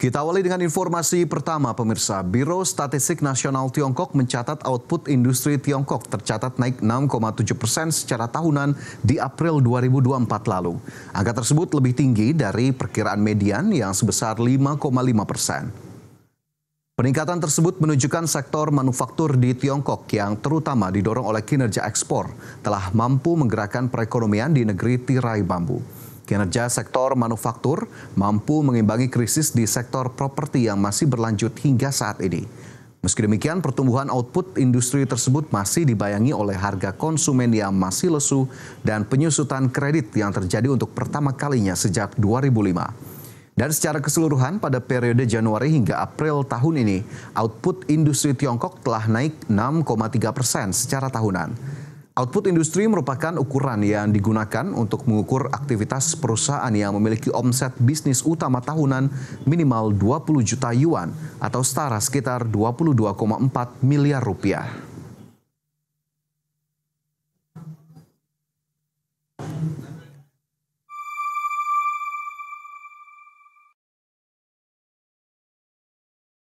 Kita awali dengan informasi pertama pemirsa. Biro Statistik Nasional Tiongkok mencatat output industri Tiongkok tercatat naik 6,7 persen secara tahunan di April 2024 lalu. Angka tersebut lebih tinggi dari perkiraan median yang sebesar 5,5 persen. Peningkatan tersebut menunjukkan sektor manufaktur di Tiongkok yang terutama didorong oleh kinerja ekspor telah mampu menggerakkan perekonomian di negeri tirai bambu. Kinerja sektor manufaktur mampu mengimbangi krisis di sektor properti yang masih berlanjut hingga saat ini. Meski demikian, pertumbuhan output industri tersebut masih dibayangi oleh harga konsumen yang masih lesu dan penyusutan kredit yang terjadi untuk pertama kalinya sejak 2005. Dan secara keseluruhan pada periode Januari hingga April tahun ini, output industri Tiongkok telah naik 6,3 persen secara tahunan. Output industri merupakan ukuran yang digunakan untuk mengukur aktivitas perusahaan yang memiliki omset bisnis utama tahunan minimal 20 juta yuan atau setara sekitar 22,4 miliar rupiah.